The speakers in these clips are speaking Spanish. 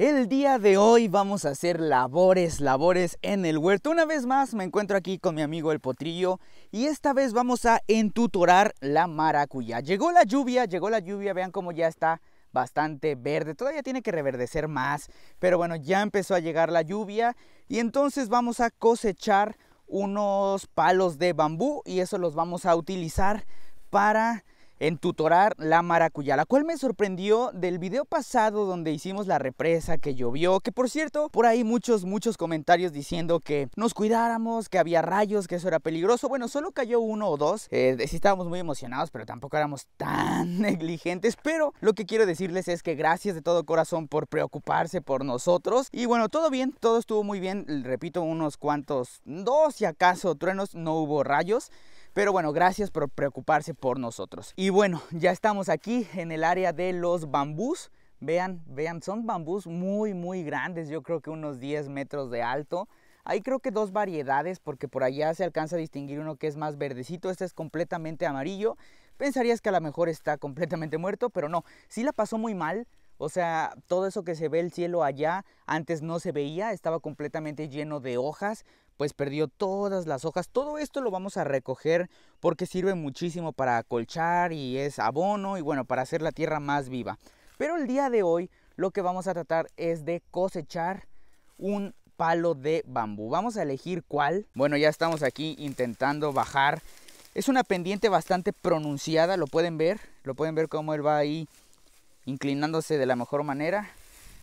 El día de hoy vamos a hacer labores, labores en el huerto. Una vez más me encuentro aquí con mi amigo el potrillo y esta vez vamos a entutorar la maracuyá. Llegó la lluvia, llegó la lluvia, vean cómo ya está bastante verde. Todavía tiene que reverdecer más, pero bueno, ya empezó a llegar la lluvia y entonces vamos a cosechar unos palos de bambú y eso los vamos a utilizar para en tutorar la maracuyá, la cual me sorprendió del video pasado donde hicimos la represa que llovió, que por cierto, por ahí muchos, muchos comentarios diciendo que nos cuidáramos, que había rayos, que eso era peligroso. Bueno, solo cayó uno o dos, eh, sí estábamos muy emocionados, pero tampoco éramos tan negligentes, pero lo que quiero decirles es que gracias de todo corazón por preocuparse por nosotros. Y bueno, todo bien, todo estuvo muy bien, repito, unos cuantos, dos si acaso truenos, no hubo rayos. Pero bueno, gracias por preocuparse por nosotros. Y bueno, ya estamos aquí en el área de los bambús. Vean, vean, son bambús muy, muy grandes. Yo creo que unos 10 metros de alto. Hay creo que dos variedades porque por allá se alcanza a distinguir uno que es más verdecito, este es completamente amarillo. Pensarías que a lo mejor está completamente muerto, pero no, sí la pasó muy mal. O sea, todo eso que se ve el cielo allá antes no se veía, estaba completamente lleno de hojas, pues perdió todas las hojas. Todo esto lo vamos a recoger porque sirve muchísimo para acolchar y es abono y bueno, para hacer la tierra más viva. Pero el día de hoy lo que vamos a tratar es de cosechar un palo de bambú. Vamos a elegir cuál. Bueno, ya estamos aquí intentando bajar. Es una pendiente bastante pronunciada, lo pueden ver. Lo pueden ver cómo él va ahí inclinándose de la mejor manera.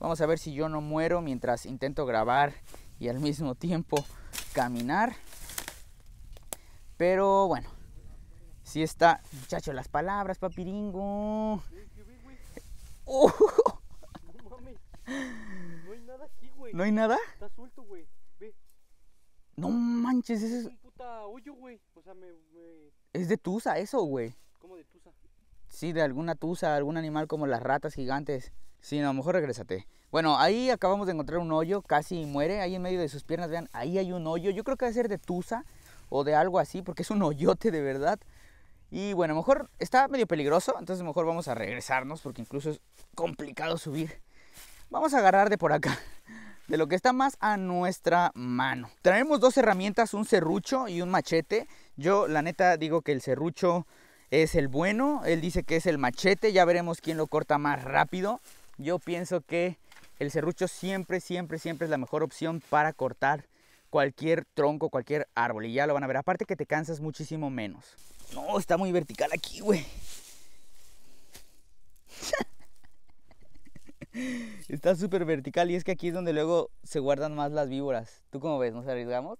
Vamos a ver si yo no muero mientras intento grabar y al mismo tiempo caminar. Pero bueno, si está, muchacho, las palabras, papiringo. No, hay nada aquí, ¿No hay nada? No manches, eso es. Un puta hoyo, Es de tusa eso, güey. de tusa? Sí, de alguna tusa, algún animal como las ratas gigantes. Sí, no, mejor regresate. Bueno, ahí acabamos de encontrar un hoyo, casi muere, ahí en medio de sus piernas, vean, ahí hay un hoyo. Yo creo que debe ser de tusa o de algo así, porque es un hoyote de verdad. Y bueno, a mejor está medio peligroso, entonces mejor vamos a regresarnos, porque incluso es complicado subir. Vamos a agarrar de por acá, de lo que está más a nuestra mano. Traemos dos herramientas, un serrucho y un machete. Yo la neta digo que el serrucho es el bueno, él dice que es el machete, ya veremos quién lo corta más rápido yo pienso que el serrucho siempre, siempre, siempre es la mejor opción para cortar cualquier tronco, cualquier árbol. Y ya lo van a ver. Aparte que te cansas muchísimo menos. No, está muy vertical aquí, güey. está súper vertical y es que aquí es donde luego se guardan más las víboras. ¿Tú cómo ves? ¿Nos arriesgamos?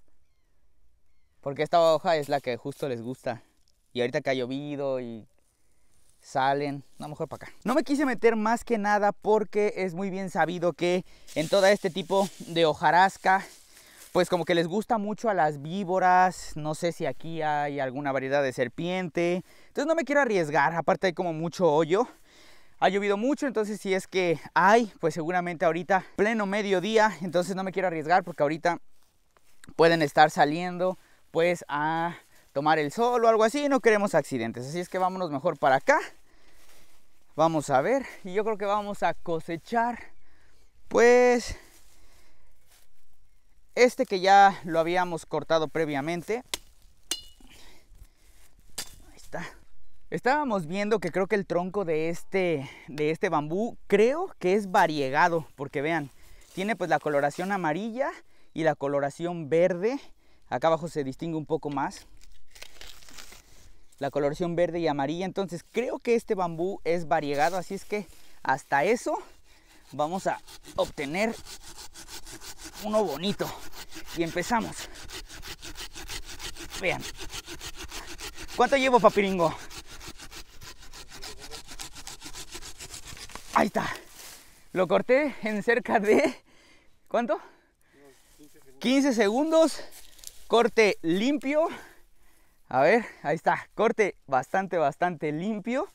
Porque esta hoja es la que justo les gusta. Y ahorita que ha llovido y salen, no mejor para acá. No me quise meter más que nada porque es muy bien sabido que en todo este tipo de hojarasca pues como que les gusta mucho a las víboras, no sé si aquí hay alguna variedad de serpiente, entonces no me quiero arriesgar, aparte hay como mucho hoyo, ha llovido mucho, entonces si es que hay, pues seguramente ahorita pleno mediodía, entonces no me quiero arriesgar porque ahorita pueden estar saliendo pues a tomar el sol o algo así. No queremos accidentes. Así es que vámonos mejor para acá. Vamos a ver. Y yo creo que vamos a cosechar. Pues este que ya lo habíamos cortado previamente. Ahí está. Estábamos viendo que creo que el tronco de este, de este bambú creo que es variegado. Porque vean, tiene pues la coloración amarilla y la coloración verde. Acá abajo se distingue un poco más la coloración verde y amarilla. Entonces creo que este bambú es variegado, así es que hasta eso vamos a obtener uno bonito. Y empezamos. Vean. ¿Cuánto llevo, papiringo? Ahí está. Lo corté en cerca de... ¿Cuánto? 15 segundos. Corte limpio. A ver, ahí está, corte bastante, bastante limpio.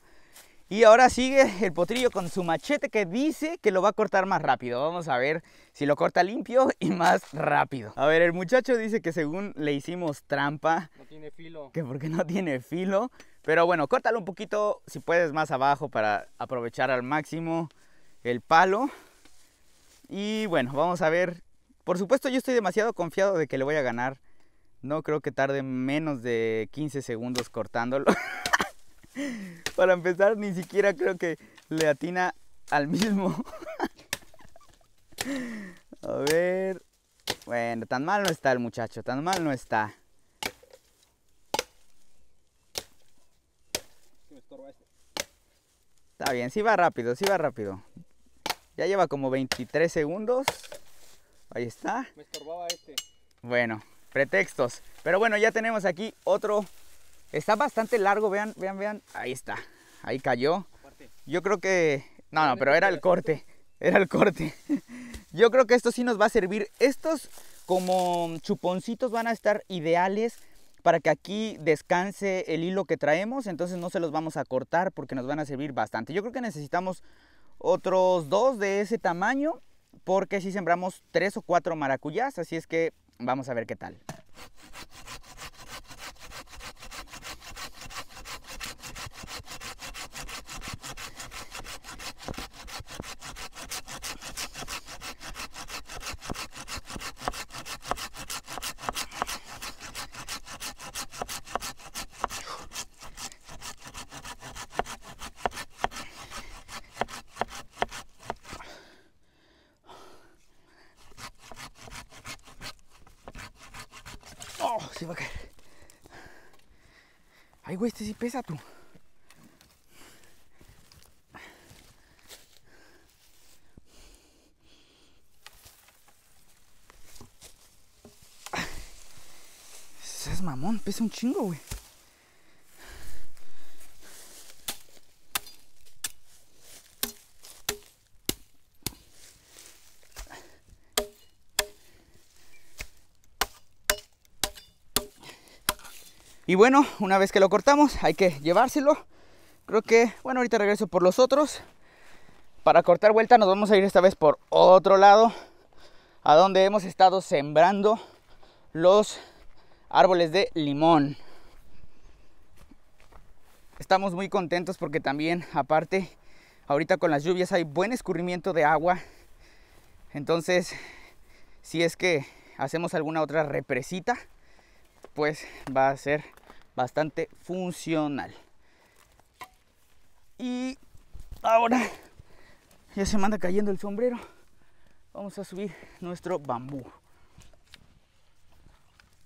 Y ahora sigue el potrillo con su machete que dice que lo va a cortar más rápido. Vamos a ver si lo corta limpio y más rápido. A ver, el muchacho dice que según le hicimos trampa. No tiene filo. Que porque no tiene filo. Pero bueno, córtalo un poquito, si puedes, más abajo para aprovechar al máximo el palo. Y bueno, vamos a ver. Por supuesto, yo estoy demasiado confiado de que le voy a ganar no creo que tarde menos de 15 segundos cortándolo. Para empezar, ni siquiera creo que le atina al mismo. A ver. Bueno, tan mal no está el muchacho, tan mal no está. Este. Está bien, sí va rápido, sí va rápido. Ya lleva como 23 segundos. Ahí está. Me estorbaba este. Bueno pretextos. Pero bueno, ya tenemos aquí otro. Está bastante largo, vean, vean, vean. Ahí está. Ahí cayó. Yo creo que... No, no, pero era el corte. Era el corte. Yo creo que esto sí nos va a servir. Estos como chuponcitos van a estar ideales para que aquí descanse el hilo que traemos. Entonces no se los vamos a cortar porque nos van a servir bastante. Yo creo que necesitamos otros dos de ese tamaño porque si sembramos tres o cuatro maracuyás. Así es que Vamos a ver qué tal. se va a caer. Ay, güey, este sí pesa tú. Ese es mamón, pesa un chingo, güey. Y bueno, una vez que lo cortamos, hay que llevárselo. Creo que, bueno, ahorita regreso por los otros. Para cortar vuelta nos vamos a ir esta vez por otro lado, a donde hemos estado sembrando los árboles de limón. Estamos muy contentos porque también, aparte, ahorita con las lluvias hay buen escurrimiento de agua. Entonces, si es que hacemos alguna otra represita, pues va a ser bastante funcional. Y ahora ya se manda cayendo el sombrero. Vamos a subir nuestro bambú.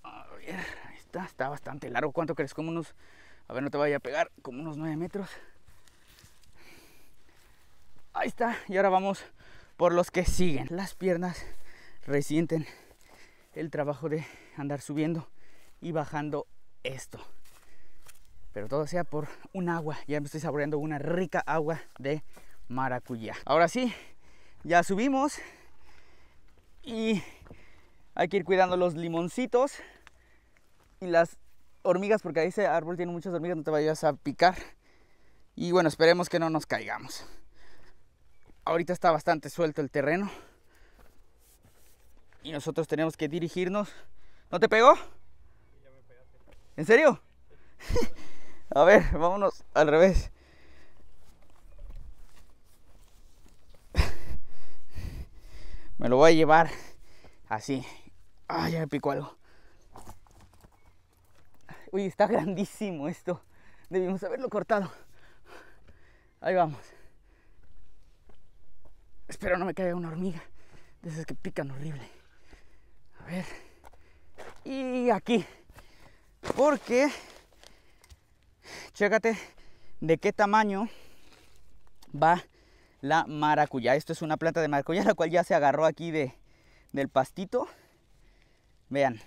ahí está, está bastante largo. ¿Cuánto crees? Como unos, a ver, no te vaya a pegar, como unos 9 metros. Ahí está, y ahora vamos por los que siguen. Las piernas resienten el trabajo de andar subiendo y bajando esto. Pero todo sea por un agua. Ya me estoy saboreando una rica agua de maracuyá. Ahora sí, ya subimos y hay que ir cuidando los limoncitos y las hormigas porque ahí ese árbol tiene muchas hormigas, no te vayas a picar. Y bueno, esperemos que no nos caigamos. Ahorita está bastante suelto el terreno. Y nosotros tenemos que dirigirnos. ¿No te pegó? ¿En serio? a ver, vámonos al revés. Me lo voy a llevar así. Ay, ah, ya me picó algo. Uy, está grandísimo esto. Debimos haberlo cortado. Ahí vamos. Espero no me caiga una hormiga. De esas que pican horrible. A ver. Y aquí. Porque, chécate de qué tamaño va la maracuyá. Esto es una planta de maracuyá, la cual ya se agarró aquí de, del pastito. Vean.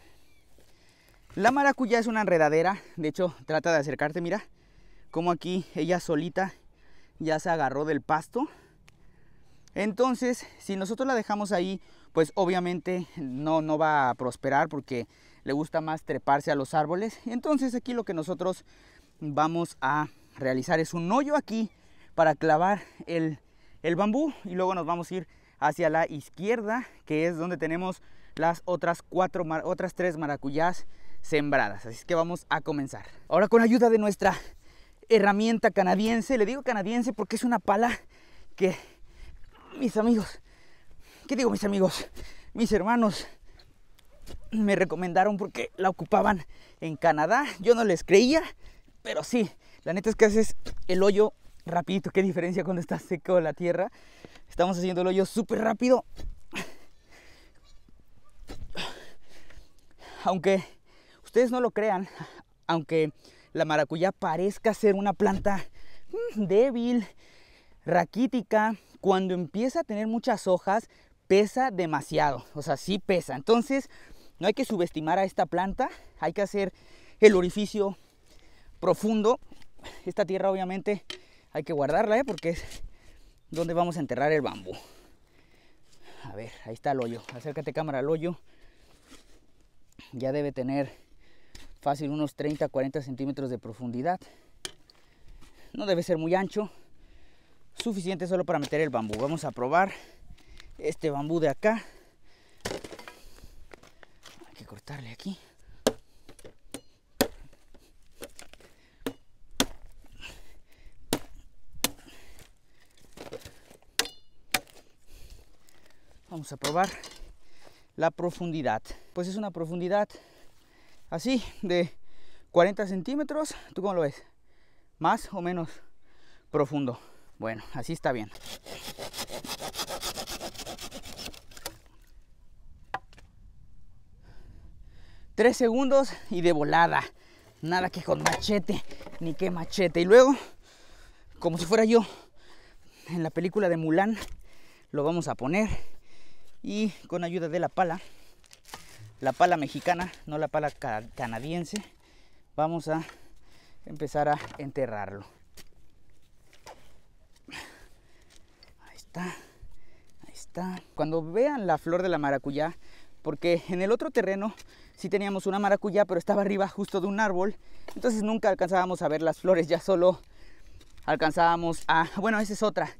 La maracuyá es una enredadera. De hecho, trata de acercarte, mira. Como aquí ella solita ya se agarró del pasto. Entonces, si nosotros la dejamos ahí, pues obviamente no, no va a prosperar porque le gusta más treparse a los árboles. Entonces aquí lo que nosotros vamos a realizar es un hoyo aquí para clavar el, bambú y luego nos vamos a ir hacia la izquierda que es donde tenemos las otras cuatro otras tres maracuyás sembradas así que vamos a comenzar ahora con ayuda de nuestra herramienta canadiense le digo canadiense porque es una pala que mis amigos qué digo mis amigos mis hermanos me recomendaron porque la ocupaban en Canadá. Yo no les creía, pero sí, la neta es que haces el hoyo rapidito. Qué diferencia cuando está seco la tierra. Estamos haciendo el hoyo súper rápido. Aunque ustedes no lo crean, aunque la maracuyá parezca ser una planta mm, débil, raquítica, cuando empieza a tener muchas hojas, pesa demasiado. O sea, sí pesa. Entonces, no hay que subestimar a esta planta, hay que hacer el orificio profundo. Esta tierra obviamente hay que guardarla ¿eh? porque es donde vamos a enterrar el bambú. A ver, ahí está el hoyo. Acércate cámara al hoyo. Ya debe tener fácil unos 30, 40 centímetros de profundidad. No debe ser muy ancho. Suficiente solo para meter el bambú. Vamos a probar este bambú de acá que cortarle aquí. Vamos a probar la profundidad. Pues es una profundidad así de 40 centímetros. ¿Tú cómo lo ves? Más o menos profundo. Bueno, así está bien. 3 segundos y de volada. Nada que con machete, ni que machete. Y luego, como si fuera yo, en la película de Mulan, lo vamos a poner. Y con ayuda de la pala, la pala mexicana, no la pala canadiense, vamos a empezar a enterrarlo. Ahí está, ahí está. Cuando vean la flor de la maracuyá, porque en el otro terreno sí teníamos una maracuyá, pero estaba arriba justo de un árbol, entonces nunca alcanzábamos a ver las flores, ya solo alcanzábamos a... Bueno, esa es otra.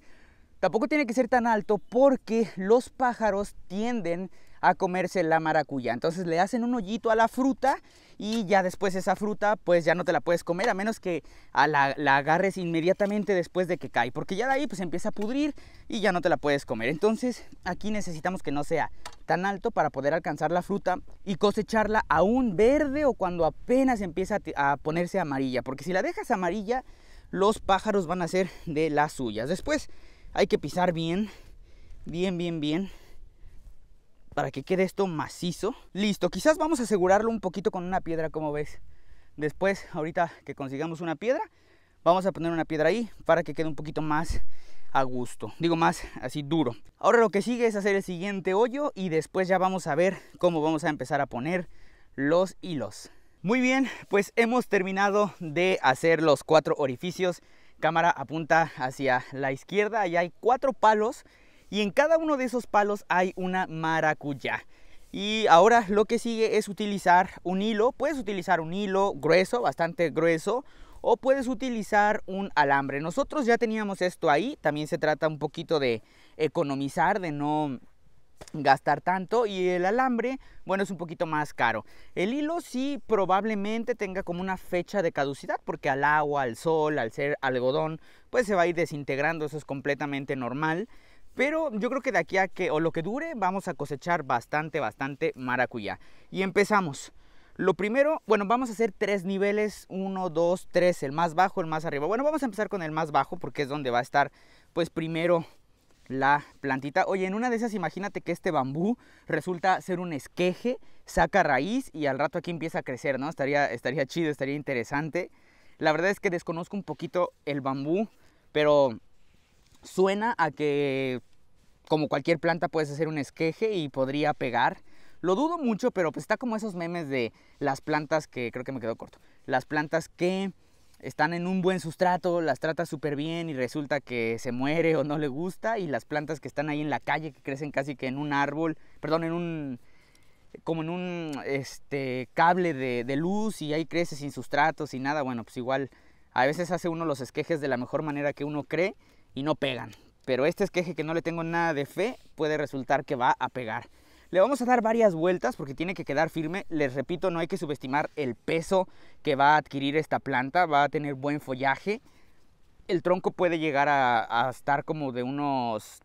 Tampoco tiene que ser tan alto porque los pájaros tienden a comerse la maracuyá. Entonces le hacen un hoyito a la fruta y ya después esa fruta pues ya no te la puedes comer a menos que la, agarres inmediatamente después de que cae porque ya de ahí pues empieza a pudrir y ya no te la puedes comer entonces aquí necesitamos que no sea tan alto para poder alcanzar la fruta y cosecharla aún verde o cuando apenas empieza a, a ponerse amarilla porque si la dejas amarilla los pájaros van a ser de las suyas después hay que pisar bien bien bien bien para que quede esto macizo. Listo, quizás vamos a asegurarlo un poquito con una piedra, como ves. Después, ahorita que consigamos una piedra, vamos a poner una piedra ahí para que quede un poquito más a gusto. Digo más así duro. Ahora lo que sigue es hacer el siguiente hoyo y después ya vamos a ver cómo vamos a empezar a poner los hilos. Muy bien, pues hemos terminado de hacer los cuatro orificios. Cámara apunta hacia la izquierda y hay cuatro palos y en cada uno de esos palos hay una maracuyá. Y ahora lo que sigue es utilizar un hilo. Puedes utilizar un hilo grueso, bastante grueso, o puedes utilizar un alambre. Nosotros ya teníamos esto ahí, también se trata un poquito de economizar, de no gastar tanto y el alambre bueno es un poquito más caro el hilo sí probablemente tenga como una fecha de caducidad porque al agua al sol al ser algodón pues se va a ir desintegrando eso es completamente normal pero yo creo que de aquí a que, o lo que dure, vamos a cosechar bastante, bastante maracuyá. Y empezamos. Lo primero, bueno, vamos a hacer tres niveles, uno, dos, tres, el más bajo, el más arriba. Bueno, vamos a empezar con el más bajo porque es donde va a estar, pues primero la plantita. Oye, en una de esas imagínate que este bambú resulta ser un esqueje, saca raíz y al rato aquí empieza a crecer, ¿no? Estaría, estaría chido, estaría interesante. La verdad es que desconozco un poquito el bambú, pero Suena a que, como cualquier planta, puedes hacer un esqueje y podría pegar. Lo dudo mucho, pero pues está como esos memes de las plantas que, creo que me quedó corto, las plantas que están en un buen sustrato, las trata súper bien y resulta que se muere o no le gusta, y las plantas que están ahí en la calle, que crecen casi que en un árbol, perdón, en un, como en un este, cable de, luz y ahí crece sin sustratos y nada, bueno, pues igual a veces hace uno los esquejes de la mejor manera que uno cree y no pegan. Pero este esqueje que no le tengo nada de fe puede resultar que va a pegar. Le vamos a dar varias vueltas porque tiene que quedar firme. Les repito, no hay que subestimar el peso que va a adquirir esta planta. Va a tener buen follaje. El tronco puede llegar a, estar como de unos,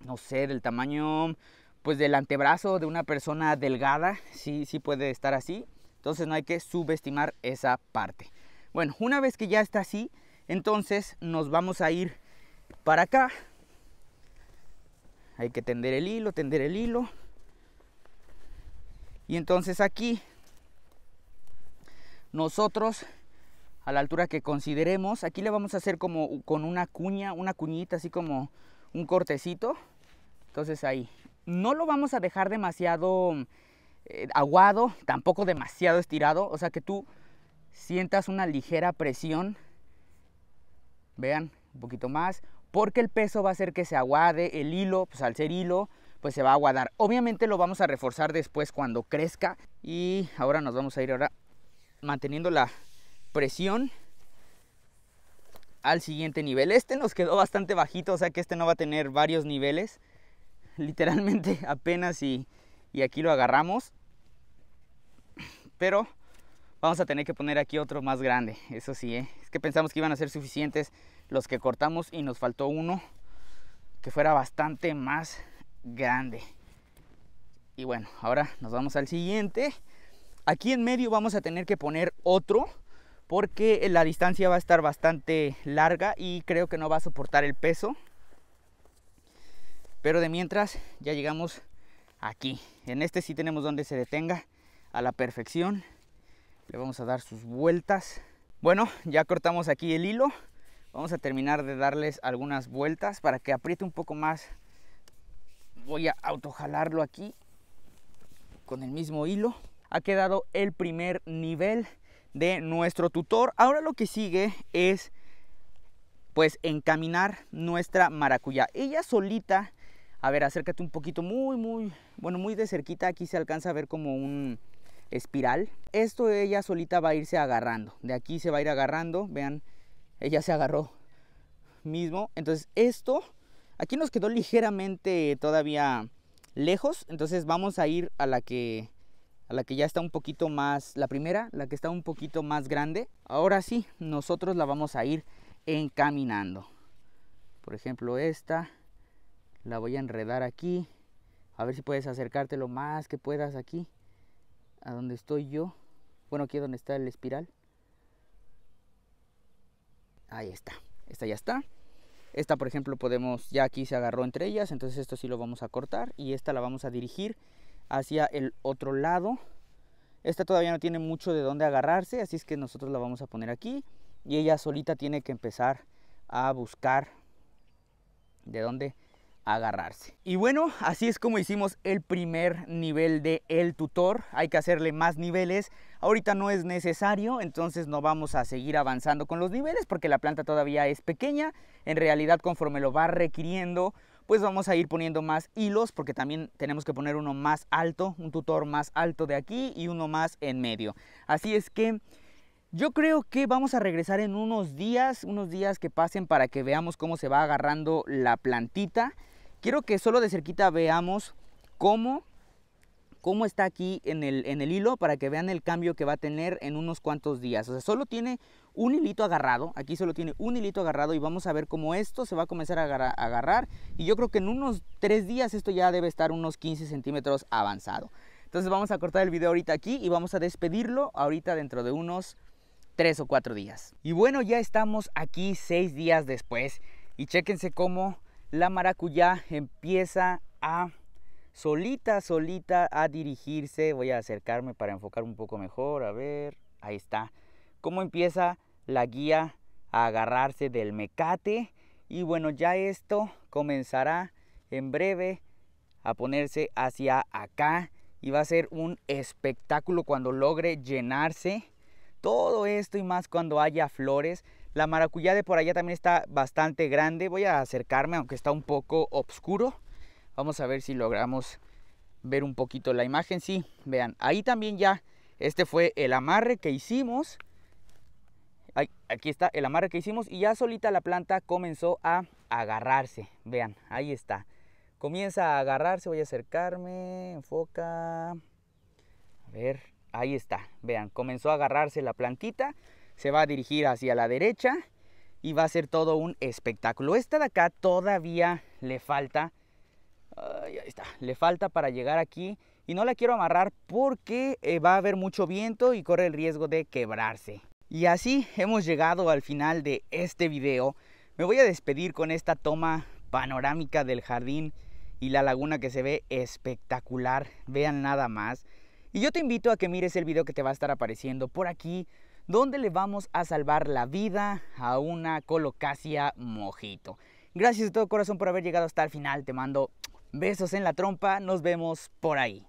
no sé, del tamaño pues del antebrazo de una persona delgada. Sí, sí puede estar así. Entonces no hay que subestimar esa parte. Bueno, una vez que ya está así, entonces nos vamos a ir para acá. Hay que tender el hilo, tender el hilo. Y entonces aquí nosotros a la altura que consideremos, aquí le vamos a hacer como con una cuña, una cuñita así como un cortecito. Entonces ahí. No lo vamos a dejar demasiado eh, aguado, tampoco demasiado estirado, o sea que tú sientas una ligera presión. Vean, un poquito más, porque el peso va a hacer que se aguade el hilo, pues al ser hilo, pues se va a aguadar. Obviamente lo vamos a reforzar después cuando crezca y ahora nos vamos a ir ahora manteniendo la presión al siguiente nivel. Este nos quedó bastante bajito, o sea que este no va a tener varios niveles. Literalmente apenas y, y aquí lo agarramos. Pero vamos a tener que poner aquí otro más grande, eso sí, ¿eh? es que pensamos que iban a ser suficientes los que cortamos y nos faltó uno que fuera bastante más grande. Y bueno, ahora nos vamos al siguiente. Aquí en medio vamos a tener que poner otro porque la distancia va a estar bastante larga y creo que no va a soportar el peso. Pero de mientras ya llegamos aquí. En este sí tenemos donde se detenga a la perfección. Le vamos a dar sus vueltas. Bueno, ya cortamos aquí el hilo. Vamos a terminar de darles algunas vueltas para que apriete un poco más. Voy a autojalarlo aquí con el mismo hilo. Ha quedado el primer nivel de nuestro tutor. Ahora lo que sigue es pues encaminar nuestra maracuyá. Ella solita, a ver, acércate un poquito muy, muy, bueno, muy de cerquita. Aquí se alcanza a ver como un espiral. Esto ella solita va a irse agarrando. De aquí se va a ir agarrando, vean ella se agarró mismo. Entonces esto, aquí nos quedó ligeramente todavía lejos, entonces vamos a ir a la que a la que ya está un poquito más, la primera, la que está un poquito más grande. Ahora sí, nosotros la vamos a ir encaminando. Por ejemplo, esta la voy a enredar aquí. A ver si puedes acercarte lo más que puedas aquí, a donde estoy yo. Bueno, aquí es donde está el espiral. Ahí está. Esta ya está. Esta, por ejemplo, podemos, ya aquí se agarró entre ellas, entonces esto sí lo vamos a cortar y esta la vamos a dirigir hacia el otro lado. Esta todavía no tiene mucho de dónde agarrarse, así es que nosotros la vamos a poner aquí y ella solita tiene que empezar a buscar de dónde agarrarse. Y bueno, así es como hicimos el primer nivel de El Tutor. Hay que hacerle más niveles. Ahorita no es necesario, entonces no vamos a seguir avanzando con los niveles porque la planta todavía es pequeña. En realidad, conforme lo va requiriendo, pues vamos a ir poniendo más hilos porque también tenemos que poner uno más alto, un tutor más alto de aquí y uno más en medio. Así es que... Yo creo que vamos a regresar en unos días, unos días que pasen para que veamos cómo se va agarrando la plantita. Quiero que solo de cerquita veamos cómo, cómo está aquí en el, en el hilo para que vean el cambio que va a tener en unos cuantos días. O sea, solo tiene un hilito agarrado, aquí solo tiene un hilito agarrado y vamos a ver cómo esto se va a comenzar a agarrar y yo creo que en unos tres días esto ya debe estar unos 15 centímetros avanzado. Entonces vamos a cortar el video ahorita aquí y vamos a despedirlo ahorita dentro de unos tres o cuatro días. Y bueno, ya estamos aquí seis días después y chéquense cómo la maracuyá empieza a solita, solita a dirigirse. Voy a acercarme para enfocar un poco mejor. A ver, ahí está. Cómo empieza la guía a agarrarse del mecate. Y bueno, ya esto comenzará en breve a ponerse hacia acá. Y va a ser un espectáculo cuando logre llenarse. Todo esto y más cuando haya flores. La maracuyá de por allá también está bastante grande. Voy a acercarme, aunque está un poco oscuro. Vamos a ver si logramos ver un poquito la imagen. Sí, vean, ahí también ya, este fue el amarre que hicimos. Aquí está el amarre que hicimos y ya solita la planta comenzó a agarrarse. Vean, ahí está. Comienza a agarrarse, voy a acercarme, enfoca. A ver, ahí está. Vean, comenzó a agarrarse la plantita se va a dirigir hacia la derecha y va a ser todo un espectáculo. Esta de acá todavía le falta, ahí está, le falta para llegar aquí y no la quiero amarrar porque eh, va a haber mucho viento y corre el riesgo de quebrarse. Y así hemos llegado al final de este video. Me voy a despedir con esta toma panorámica del jardín y la laguna que se ve espectacular. Vean nada más. Y yo te invito a que mires el video que te va a estar apareciendo por aquí ¿Dónde le vamos a salvar la vida a una colocasia mojito. Gracias de todo corazón por haber llegado hasta el final. Te mando besos en la trompa. Nos vemos por ahí.